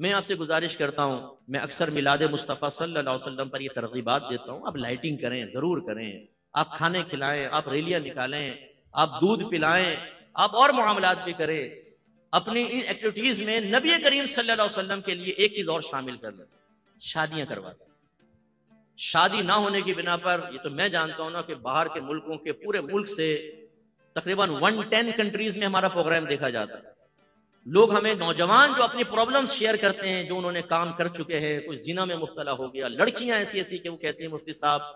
मैं आपसे गुजारिश करता हूँ मैं अक्सर मिलाद मुस्तफ़ा सल्लल्लाहु अलैहि वसल्लम पर ये तरगीबात देता हूँ आप लाइटिंग करें ज़रूर करें आप खाने खिलाएं आप रैलियाँ निकालें आप दूध पिलाएं आप और मामला भी करें अपनी इन एक्टिविटीज़ में नबी करीम सल्लल्लाहु अलैहि वसल्लम के लिए एक चीज़ और शामिल कर लें शादियाँ करवा दें शादी ना होने की बिना पर ये तो मैं जानता हूँ ना कि बाहर के मुल्कों के पूरे मुल्क से तकरीबन टेन कंट्रीज में हमारा प्रोग्राम देखा जाता है लोग हमें नौजवान जो अपनी प्रॉब्लम शेयर करते हैं जो उन्होंने काम कर चुके हैं कोई जिना में मुबतला हो गया लड़कियां ऐसी ऐसी कि वो कहती हैं मुफ्ती साहब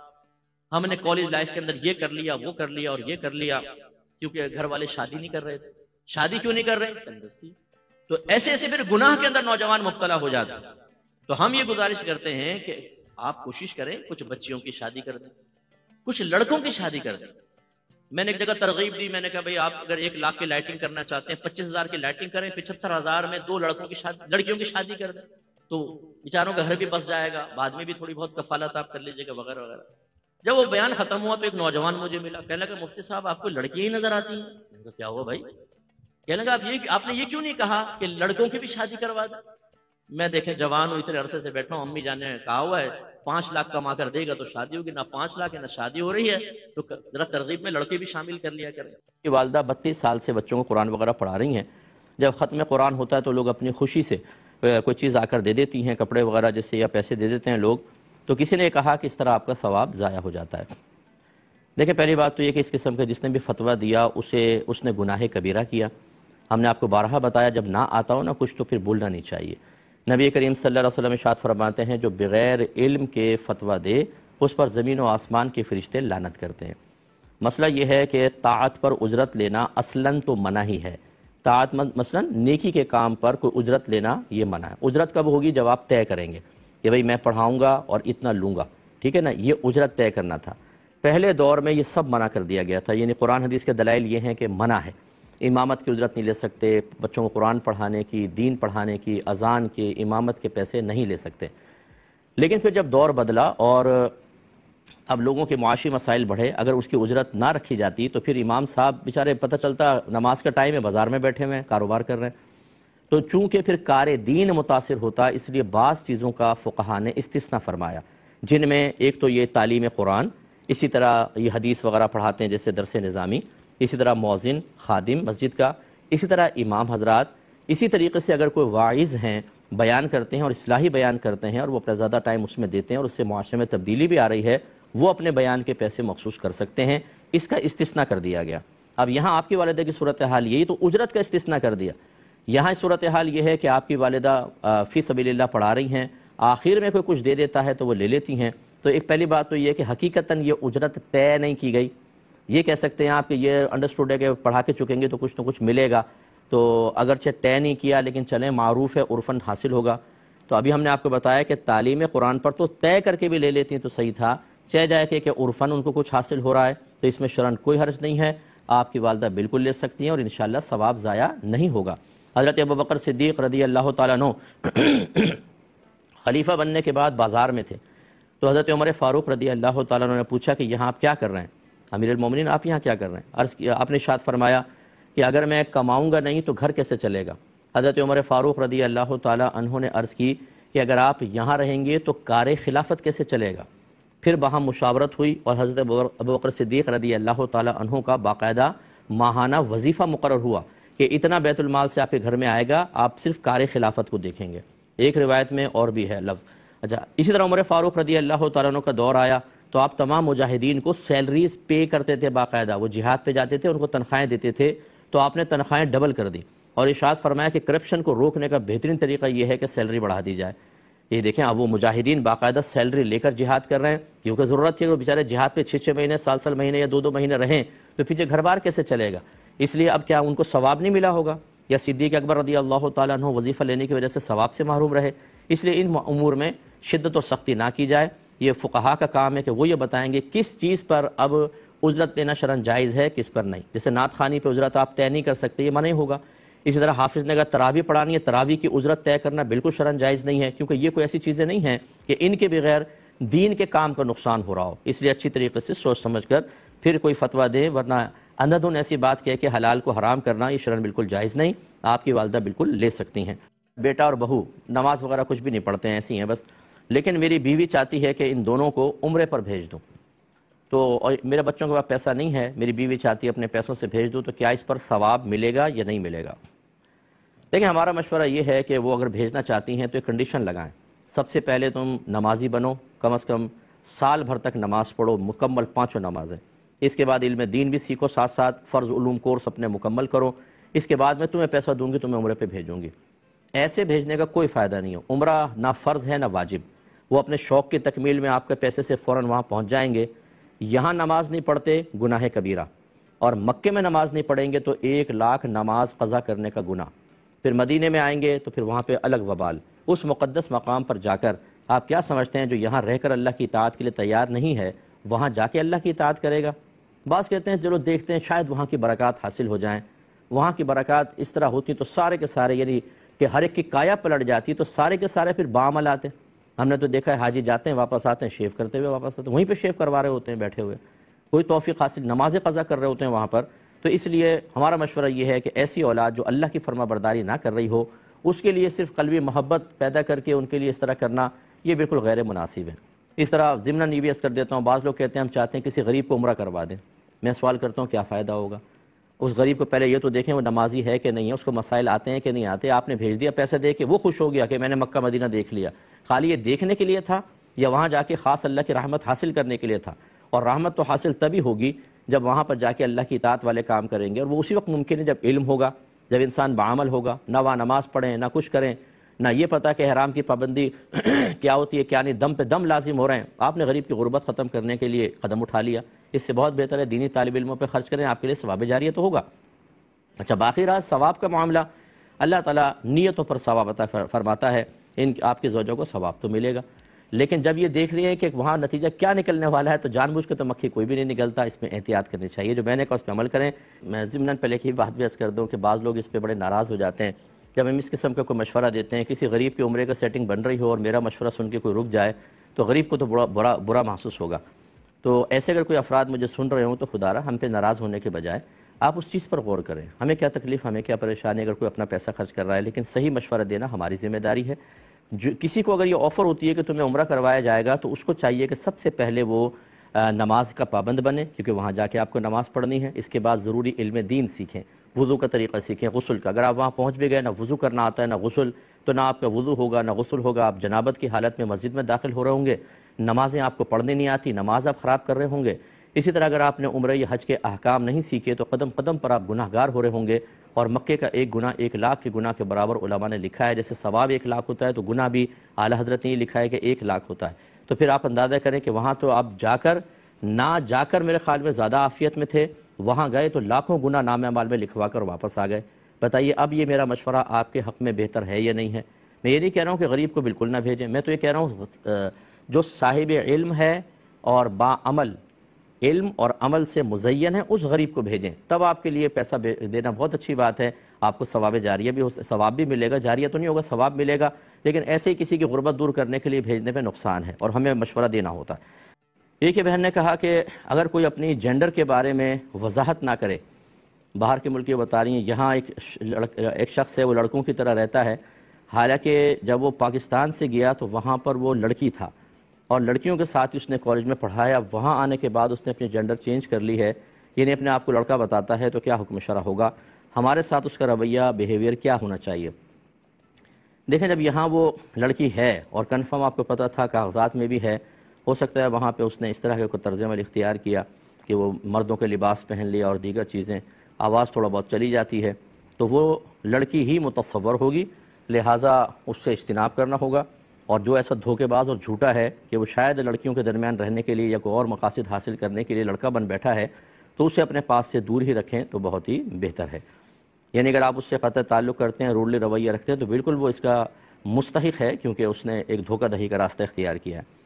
हमने कॉलेज लाइफ के अंदर ये कर लिया वो कर लिया और ये कर लिया क्योंकि घर वाले शादी नहीं कर रहे थे शादी क्यों नहीं कर रहे तंदुरुस्ती तो ऐसे ऐसे फिर गुनाह के अंदर नौजवान मुबतला हो जाता तो हम ये गुजारिश करते हैं कि आप कोशिश करें कुछ बच्चियों की शादी कर दें कुछ लड़कों की शादी कर दें मैंने एक जगह तरगीब दी मैंने कहा भाई आप अगर एक लाख की लाइटिंग करना चाहते हैं पच्चीस हजार की लाइटिंग करें पिछहत्तर हजार में दो लड़कों की शादी लड़कियों की शादी कर दें तो बेचारों का घर भी बस जाएगा बाद में भी थोड़ी बहुत कफालत आप कर लीजिएगा वगैरह वगैरह जब वो बयान खत्म हुआ तो एक नौजवान मुझे मिला कहने लगा मुफ्ती साहब आपको लड़की ही नजर आती है तो क्या हुआ भाई कहने लगा आप ये आपने ये क्यों नहीं कहा कि लड़कों की भी शादी करवा दें मैं देखे जवान हूँ इतने अरसे से बैठा हूँ अम्मी जाने कहा हुआ है पांच लाख कमा कर देगा तो शादी होगी ना पांच लाख है ना शादी हो रही है तो जरा तरगीब में लड़के भी शामिल कर लिया करें कि वालदा बत्तीस साल से बच्चों को कुरान वगैरह पढ़ा रही हैं जब ख़त्म कुरान होता है तो लोग अपनी खुशी से कोई चीज़ आकर दे देती हैं कपड़े वगैरह जैसे या पैसे दे देते हैं लोग तो किसी ने कहा कि इस तरह आपका स्वाब ज़ाया हो जाता है देखिए पहली बात तो ये कि इस किस्म का जिसने भी फतवा दिया उसे उसने गुनाह कबीरा किया हमने आपको बारहा बताया जब ना आता हो ना कुछ तो फिर बोलना नहीं चाहिए नबी करीम सल्लल्लाहु अलैहि वसल्लम इशात फरमाते हैं जो बग़ैर इल्म के फतवा दे उस पर ज़मीन व आसमान के फरिश्ते लानत करते हैं मसला यह है कि तात पर उजरत लेना असलन तो मना ही है तात मसलन नेकी के काम पर कोई उजरत लेना ये मना है उजरत कब होगी जब आप तय करेंगे कि भाई मैं पढ़ाऊँगा और इतना लूँगा ठीक है ना ये उजरत तय करना था पहले दौर में ये सब मना कर दिया गया था यानी कुरान हदीस के दलाइल ये हैं कि मना है इमामत की उजरत नहीं ले सकते बच्चों को कुरान पढ़ाने की दीन पढ़ाने की अजान के इमामत के पैसे नहीं ले सकते लेकिन फिर जब दौर बदला और अब लोगों के मुआशी मसाइल बढ़े अगर उसकी उजरत ना रखी जाती तो फिर इमाम साहब बेचारे पता चलता नमाज का टाइम है बाज़ार में बैठे हुए हैं कारोबार कर रहे हैं तो चूँकि फिर कार दीन मुतासर होता इसलिए बाज़ चीज़ों का फ़ुकहा ने इस्तना फरमाया जिनमें एक तो ये तालीम कुरान इसी तरह ये हदीस वगैरह पढ़ाते हैं जैसे दरस निज़ामी इसी तरह मौजिन खादिम मस्जिद का इसी तरह इमाम हजरात इसी तरीके से अगर कोई वाइज़ हैं बयान करते हैं और असलाही बयान करते हैं और वो अपना ज़्यादा टाइम उसमें देते हैं और उससे माशरे में तब्दीली भी आ रही है वो अपने बयान के पैसे मखसूस कर सकते हैं इसका इस्तना कर दिया गया अब यहाँ आपकी वालदा की सूरत हाल यही तो उजरत का इस्तना कर दिया यहाँ सूरत हाल ये है कि आपकी वालदा फ़ी सभी पढ़ा रही हैं आखिर में कोई कुछ दे देता है तो वो ले लेती हैं तो एक पहली बात तो ये कि हकीकता ये उजरत तय नहीं की गई ये कह सकते हैं आप कि ये अंडरस्टूड है कि पढ़ा के चुकेंगे तो कुछ ना कुछ मिलेगा तो अगरचे तय नहीं किया लेकिन चलें मरूफ़ है उर्फन हासिल होगा तो अभी हमने आपको बताया कि तालीम कुरान पर तो तय करके भी ले लेती हैं तो सही था चह जाए कि, उर्फन उनको कुछ हासिल हो रहा है तो इसमें शरण कोई हर्ज नहीं है आपकी वालदा बिल्कुल ले सकती हैं और इन शवाब ज़ाया नहीं होगा हज़रत अब बकर सिद्दीक़ रदी अल्लाह तु खलीफा बनने के बाद बाज़ार में थे तो हज़रत उमर फ़ारूक़ रदी अल्लाह तु ने पूछा कि यहाँ आप क्या कर रहे हैं अमीर उमिन आप यहाँ क्या कर रहे हैं अर्ज़ किया आपने शाद फरमाया कि अगर मैं कमाऊँगा नहीं तो घर कैसे चलेगा हज़रत उमर फ़ारूक़ रदी अल्लाह तहों ने अर्ज़ की कि अगर आप यहाँ रहेंगे तो कार खिलाफत कैसे चलेगा फिर वहाँ मुशावरत हुई और हज़रत अबकर सिद्दीक़ रदी अल्लाह तहों का बाकायदा माहाना वजीफ़ा मुकर हुआ कि इतना बैतुलमाल से आपके घर में आएगा आप सिर्फ कार खिलाफत को देखेंगे एक रिवायत में और भी है लफ्ज़ अच्छा इसी तरह उमर फ़ारूक़ रदी अल्लाह तहों का दौर आया तो आप तमाम मुजाहिदीन को सैलरीज पे करते थे बाकायदा वो जिहाद पे जाते थे उनको तनख्वाहें देते थे तो आपने तनख्वाहें डबल कर दी और इशात फरमाया कि करप्शन को रोकने का बेहतरीन तरीका यह है कि सैलरी बढ़ा दी जाए ये देखें अब वो मुजाहिदीन बाकायदा सैलरी लेकर जिहाद कर रहे हैं क्योंकि ज़रूरत थी अगर बेचारे जिहाद पे छः छः महीने साल साल महीने या दो दो महीने रहें तो पीछे घर बार कैसे चलेगा इसलिए अब क्या उनको सवाब नहीं मिला होगा या सिद्दीक अकबर रदी अल्लाह तुम वजीफ़ा लेने की वजह से सवाब से महरूम रहे इसलिए इन अमूर में शिद्दत और सख्ती ना की जाए ये फ़ुकहा का काम है कि वो ये बताएंगे किस चीज़ पर अब उजरत देना शरण जायज़ है किस पर नहीं जैसे नात खानी पर उजरत आप तय नहीं कर सकते ये मना ही होगा इसी तरह हाफिज़ ने अगर तरावी पढ़ानी है तरावी की उजरत तय करना बिल्कुल शरण जायज़ नहीं है क्योंकि ये कोई ऐसी चीज़ें नहीं हैं कि इनके बगैर दीन के काम का नुकसान हो रहा हो इसलिए अच्छी तरीके से सोच समझ कर फिर कोई फतवा दें वरना अंधाधुन ऐसी बात कह के हलाल को हराम करना ये शरण बिल्कुल जायज़ नहीं आपकी वालदा बिल्कुल ले सकती हैं बेटा और बहू नमाज वगैरह कुछ भी नहीं पढ़ते हैं ऐसी हैं बस लेकिन मेरी बीवी चाहती है कि इन दोनों को उम्र पर भेज दूँ तो मेरे बच्चों के पास पैसा नहीं है मेरी बीवी चाहती है अपने पैसों से भेज दूँ तो क्या इस पर सवाब मिलेगा या नहीं मिलेगा देखिए हमारा मशवरा ये है कि वो अगर भेजना चाहती हैं तो एक कंडीशन लगाएं सबसे पहले तुम नमाजी बनो कम अज़ कम साल भर तक नमाज पढ़ो मुकम्मल पाँचों नमाजें इसके बाद इल्म दीन भी सीखो साथ साथ फ़र्ज़ उलूम कोर्स अपने मुकम्मल करो इसके बाद मैं तुम्हें पैसा दूंगी तुम्हें तो उम्र पे भेजूंगी ऐसे भेजने का कोई फ़ायदा नहीं है उम्र ना फ़र्ज़ है ना वाजिब वो अपने शौक़ की तकमील में आपके पैसे से फ़ौर वहाँ पहुँच जाएंगे यहाँ नमाज नहीं पढ़ते गुनाह कबीरा और मक्के में नमाज नहीं पढ़ेंगे तो एक लाख नमाज कज़ा करने का गुना फिर मदीने में आएंगे तो फिर वहाँ पर अलग वबाल उस मुक़दस मकाम पर जाकर आप क्या समझते हैं जो यहाँ रहकर अल्लाह की इतात के लिए तैयार नहीं है वहाँ जाके अल्लाह की इतात करेगा बाज़ कहते हैं चलो देखते हैं शायद वहाँ की बरक़ात हासिल हो जाएँ वहाँ की बरक़ात इस तरह होती तो सारे के सारे यानी कि हर एक की काया पलट जाती तो सारे के सारे फिर बामल आते हमने तो देखा है हाजी जाते हैं वापस आते हैं शेव करते हुए वापस आते हैं वहीं पर शेव करवा रहे होते हैं बैठे हुए कोई तोफ़ी हासिल नमाज कज़ा कर रहे होते हैं वहाँ पर तो इसलिए हमारा मशवरा ये है कि ऐसी औलाद जो अल्लाह की फर्मा बरदारी ना कर रही हो उसके लिए सिर्फ कलवी मोहब्बत पैदा करके उनके लिए इस तरह करना ये बिल्कुल गैर मुनासिब है इस तरह ज़िमना नीवियस कर देता हूँ बाज़ लोग कहते हैं हम चाहते हैं किसी गरीब को उम्र करवा दें मैं सवाल करता हूँ क्या फ़ायदा होगा उस गरीब को पहले ये तो देखें वो नमाजी है कि नहीं है उसको मसाइल आते हैं कि नहीं आते आपने भेज दिया पैसे दे के वो खुश हो गया कि मैंने मक्का मदीना देख लिया खाली ये देखने के लिए था या वहाँ जाके ख़ास अल्लाह की रहमत हासिल करने के लिए था और रहमत तो हासिल तभी होगी जब वहाँ पर जाके अल्लाह की इतात वाले काम करेंगे और वो उसी वक्त मुमकिन है जब इल्म होगा जब इंसान बामल होगा ना वहाँ नमाज़ पढ़ें ना कुछ करें ना ये पता कि हराम की पाबंदी क्या होती है क्या नहीं दम पे दम लाजिम हो रहे हैं आपने गरीब की गुर्बत ख़त्म करने के लिए कदम उठा लिया इससे बहुत बेहतर है दीनी तालब इलमों पर ख़र्च करें आपके लिए सवाब जारी तो होगा अच्छा बाकी रहा सवाब का मामला अल्लाह ताला नीयतों पर सवाब अता फरमाता है इन आपके जोजों को स्वाब तो मिलेगा लेकिन जब ये देख रही है कि वहाँ नतीजा क्या निकलने वाला है तो जानबूझ के तो मक्खी कोई भी नहीं निकलता इसमें एहतियात करनी चाहिए जो मैंने कहा उस पर अमल करें मैं ज़िमन पहले की बात भी कर दूँ कि बाज़ लोग इस पर बड़े नाराज़ हो जाते हैं जब हम इस किस्म का कोई मशवरा देते हैं किसी गरीब की उम्र का सेटिंग बन रही हो और मेरा मशवरा सुन के कोई रुक जाए तो गरीब को तो बुरा बुरा बुरा महसूस होगा तो ऐसे अगर कोई अफराद मुझे सुन रहे हों तो खुदारा हम पे नाराज़ होने के बजाय आप उस चीज़ पर गौर करें हमें क्या तकलीफ़ हमें क्या परेशानी अगर कोई अपना पैसा खर्च कर रहा है लेकिन सही मशवरा देना हमारी जिम्मेदारी है जो किसी को अगर ये ऑफ़र होती है कि तुम्हें उम्र करवाया जाएगा तो उसको चाहिए कि सबसे पहले वो नमाज का पाबंद बने क्योंकि वहाँ जाके आपको नमाज़ पढ़नी है इसके बाद ज़रूरी इल्म दीन सीखें वज़ू का तरीका सीखें गसल का अगर आप वहाँ पहुँच भी गए ना वज़ू करना आता है ना गसल तो ना आपका वज़ू होगा ना गसल होगा आप जनाबत की हालत में मस्जिद में दाखिल हो रहे होंगे नमाज़ें आपको पढ़ने नहीं आती नमाज आप ख़राब कर रहे होंगे इसी तरह अगर आपने उम्र या हज के अहकाम नहीं सीखे तो कदम कदम पर आप गुनाहगार हो रहे होंगे और मक्के का एक गुना एक लाख के गुना के बराबर उलमा ने लिखा है जैसे सवाब एक लाख होता है तो गुना भी आला हजरत ने लिखा है कि एक लाख होता है तो फिर आप अंदाज़ा करें कि वहाँ तो आप जाकर ना जाकर मेरे ख्याल में ज़्यादा आफियत में थे वहाँ गए तो लाखों गुना नाम अमाल में लिखवा कर वापस आ गए बताइए अब ये मेरा मशवरा आपके हक़ में बेहतर है या नहीं है मैं ये नहीं कह रहा हूँ कि गरीब को बिल्कुल ना भेजें मैं तो ये कह रहा हूँ जो साहिब इल्म है और बामल इल्म और अमल से मुजैन है उस गरीब को भेजें तब आपके लिए पैसा देना बहुत अच्छी बात है आपको सवाब जारिया भी हो सवाब भी मिलेगा जारिया तो नहीं होगा सवाब मिलेगा लेकिन ऐसे ही किसी की गुर्बत दूर करने के लिए भेजने में नुकसान है और हमें मशवरा देना होता है एक ही बहन ने कहा कि अगर कोई अपनी जेंडर के बारे में वजाहत ना करे बाहर के मुल्क ये बता रही हैं यहाँ एक एक शख्स है वो लड़कों की तरह रहता है हालांकि जब वो पाकिस्तान से गया तो वहाँ पर वो लड़की था और लड़कियों के साथ ही उसने कॉलेज में पढ़ाया वहाँ आने के बाद उसने अपनी जेंडर चेंज कर ली है यानी अपने आप को लड़का बताता है तो क्या हुक्म शरा होगा हमारे साथ उसका रवैया बिहेवियर क्या होना चाहिए देखें जब यहाँ वो लड़की है और कन्फर्म आपको पता था कागजात में भी है हो सकता है वहाँ पर उसने इस तरह के तर्ज में इख्तियार किया कि वो मर्दों के लिबास पहन लिया और दीगर चीज़ें आवाज़ थोड़ा बहुत चली जाती है तो वो लड़की ही मुतवर होगी लिहाजा उससे इज्तनाब करना होगा और जो ऐसा धोखेबाज और झूठा है कि वो शायद लड़कियों के दरमियान रहने के लिए या कोई और मकासद हासिल करने के लिए लड़का बन बैठा है तो उसे अपने पास से दूर ही रखें तो बहुत ही बेहतर है यानी अगर आप उससे ख़तर ताल्लुक़ करते हैं रूडली रवैया रखते हैं तो बिल्कुल वो इसका मुस्तक है क्योंकि उसने एक धोखा दही का रास्ता इख्तियार किया है